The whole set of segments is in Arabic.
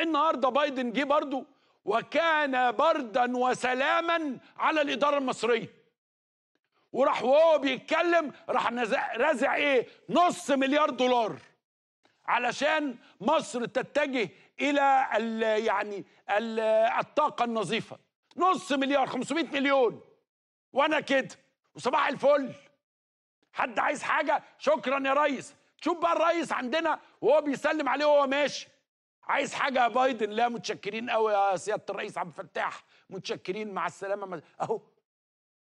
النهارده بايدن جه برضه وكان بردا وسلاما على الاداره المصريه وراح وهو بيتكلم راح رازع ايه نص مليار دولار علشان مصر تتجه الى الـ يعني الـ الطاقه النظيفه نص مليار 500 مليون وانا كده وصباح الفل حد عايز حاجه شكرا يا ريس شوف بقى الريس عندنا وهو بيسلم عليه وهو ماشي عايز حاجه يا بايدن لا متشكرين قوي يا سياده الرئيس عبد الفتاح متشكرين مع السلامه اهو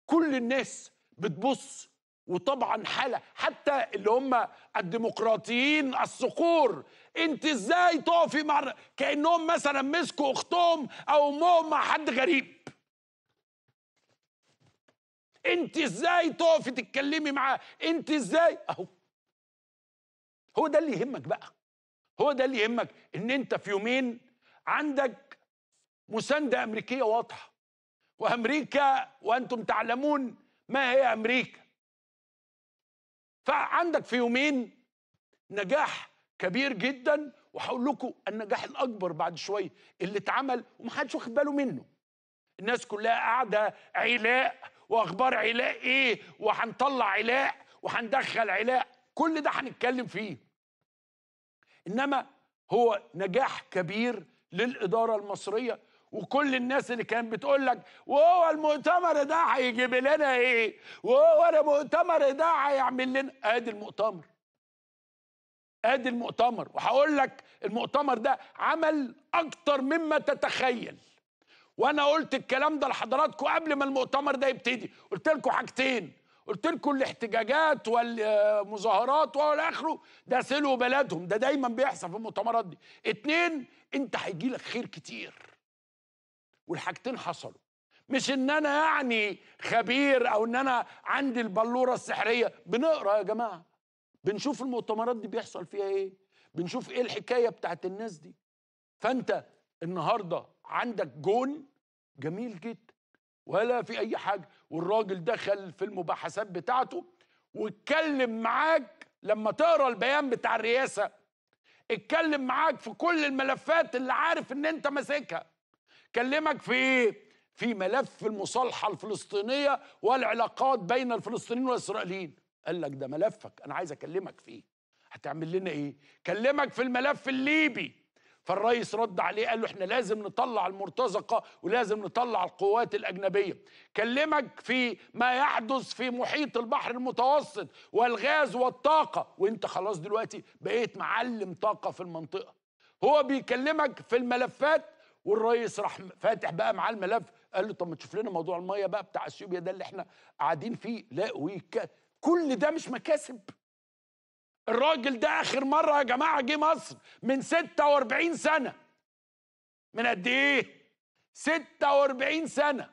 كل الناس بتبص وطبعا حاله حتى اللي هم الديمقراطيين الصقور انت ازاي تقفي مع كانهم مثلا مسكوا اختهم او امهم مع حد غريب انت ازاي تقفي تتكلمي معاه انت ازاي اهو هو ده اللي يهمك بقى هو ده اللي يهمك ان انت في يومين عندك مسانده امريكيه واضحه وامريكا وانتم تعلمون ما هي امريكا فعندك في يومين نجاح كبير جدا وهقول لكم النجاح الاكبر بعد شويه اللي اتعمل ومحدش واخد باله منه الناس كلها قاعده علاء واخبار علاء ايه وهنطلع علاء وهندخل علاء كل ده هنتكلم فيه انما هو نجاح كبير للاداره المصريه وكل الناس اللي كانت بتقول لك وهو المؤتمر ده هيجيب لنا ايه؟ وهو المؤتمر ده هيعمل لنا ادي المؤتمر ادي المؤتمر وهقول لك المؤتمر ده عمل اكتر مما تتخيل وانا قلت الكلام ده لحضراتكم قبل ما المؤتمر ده يبتدي قلت لكم حاجتين قلت لكم الاحتجاجات والمظاهرات والى اخره ده سلو بلدهم ده دايما بيحصل في المؤتمرات دي اتنين انت هيجي لك خير كتير والحاجتين حصلوا مش ان انا يعني خبير او ان انا عندي البلوره السحريه بنقرا يا جماعه بنشوف المؤتمرات دي بيحصل فيها ايه بنشوف ايه الحكايه بتاعت الناس دي فانت النهارده عندك جون جميل جدا ولا في اي حاجه والراجل دخل في المباحثات بتاعته واتكلم معاك لما تقرا البيان بتاع الرئاسه اتكلم معاك في كل الملفات اللي عارف ان انت ماسكها كلمك في ايه في ملف المصالحه الفلسطينيه والعلاقات بين الفلسطينيين والاسرائيليين قال لك ده ملفك انا عايز اكلمك فيه هتعمل لنا ايه كلمك في الملف الليبي فالرئيس رد عليه قال له احنا لازم نطلع المرتزقه ولازم نطلع القوات الاجنبيه كلمك في ما يحدث في محيط البحر المتوسط والغاز والطاقه وانت خلاص دلوقتي بقيت معلم طاقه في المنطقه هو بيكلمك في الملفات والرئيس راح فاتح بقى معاه الملف قال له طب ما تشوف لنا موضوع الميه بقى بتاع اثيوبيا ده اللي احنا قاعدين فيه لا ويك كل ده مش مكاسب الراجل ده اخر مره يا جماعه جه مصر من 46 سنه من قد ايه 46 سنه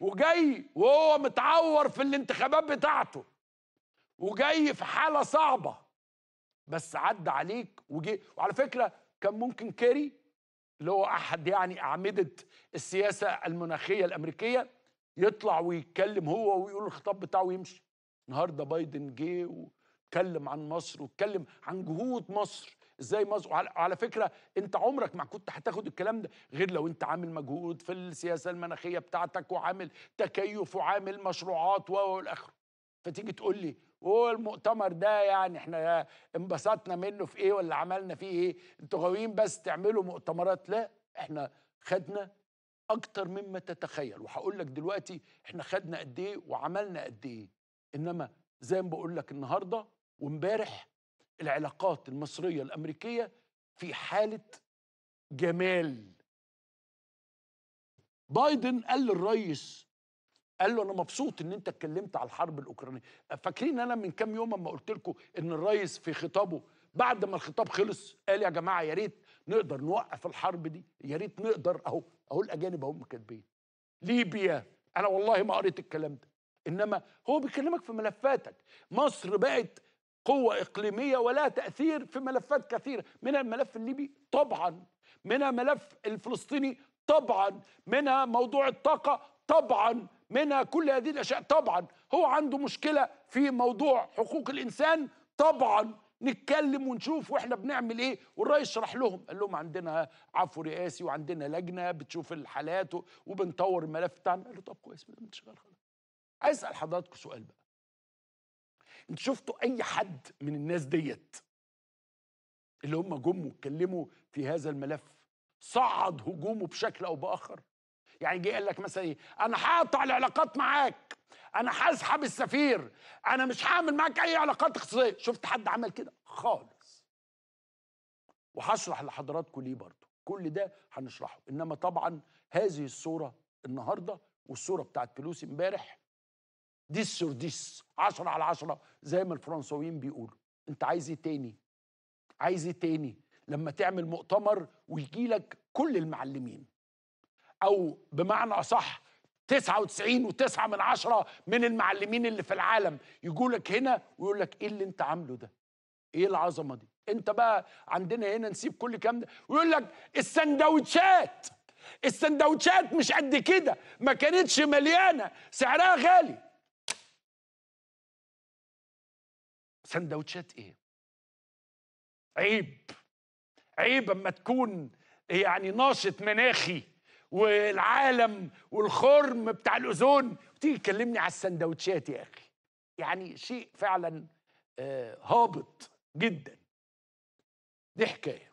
وجاي وهو متعور في الانتخابات بتاعته وجاي في حاله صعبه بس عدى عليك وجي وعلى فكره كان ممكن كيري اللي هو احد يعني اعمده السياسه المناخيه الامريكيه يطلع ويتكلم هو ويقول الخطاب بتاعه ويمشي النهارده بايدن جه اتكلم عن مصر واتكلم عن جهود مصر ازاي مصر وعلى فكره انت عمرك ما كنت هتاخد الكلام ده غير لو انت عامل مجهود في السياسه المناخيه بتاعتك وعامل تكيف وعامل مشروعات والاخر فتيجي تقول لي والمؤتمر ده يعني احنا انبسطنا منه في ايه ولا عملنا فيه ايه انتوا غاويين بس تعملوا مؤتمرات لا احنا خدنا اكتر مما تتخيل وهقول لك دلوقتي احنا خدنا قد ايه وعملنا قد ايه انما زي ما بقول لك النهارده وامبارح العلاقات المصريه الامريكيه في حاله جمال بايدن قال للرئيس قال له انا مبسوط ان انت اتكلمت على الحرب الاوكرانيه فاكرين انا من كام يوم اما قلت لكم ان الرئيس في خطابه بعد ما الخطاب خلص قال يا جماعه يا ريت نقدر نوقف الحرب دي يا ريت نقدر اهو اهو الاجانب أهو كاتبين ليبيا انا والله ما قريت الكلام ده انما هو بيكلمك في ملفاتك مصر بقت قوة إقليمية ولها تأثير في ملفات كثيرة منها الملف الليبي طبعا منها ملف الفلسطيني طبعا منها موضوع الطاقة طبعا منها كل هذه الأشياء طبعا هو عنده مشكلة في موضوع حقوق الإنسان طبعا نتكلم ونشوف واحنا بنعمل ايه والرئيس شرح لهم قال لهم عندنا عفو رئاسي وعندنا لجنه بتشوف الحالات وبنطور الملف بتاعنا قال له طب كويس ما شغال خلاص عايز اسال حضراتكم سؤال بقى انت شفتوا اي حد من الناس ديت اللي هم جم واتكلموا في هذا الملف صعد هجومه بشكل او باخر يعني جه قال لك مثلا ايه انا هقطع العلاقات معاك انا هسحب السفير انا مش هعمل معاك اي علاقات اقتصاديه شفت حد عمل كده خالص وهشرح لحضراتكم ليه برضه كل ده هنشرحه انما طبعا هذه الصوره النهارده والصوره بتاعت بلوسي امبارح ديس سور ديس 10 على 10 زي ما الفرنسويين بيقولوا انت عايز ايه تاني عايز ايه تاني لما تعمل مؤتمر ويجي لك كل المعلمين او بمعنى اصح 99 و9 من عشرة من المعلمين اللي في العالم يجوا لك هنا ويقول لك ايه اللي انت عامله ده ايه العظمه دي انت بقى عندنا هنا نسيب كل الكلام ده ويقول لك السندوتشات السندوتشات مش قد كده ما كانتش مليانه سعرها غالي سندوتشات ايه عيب عيب اما تكون يعني ناشط مناخي والعالم والخرم بتاع الاوزون تيجي تكلمني على السندوتشات يا اخي يعني شيء فعلا آه، هابط جدا دي حكايه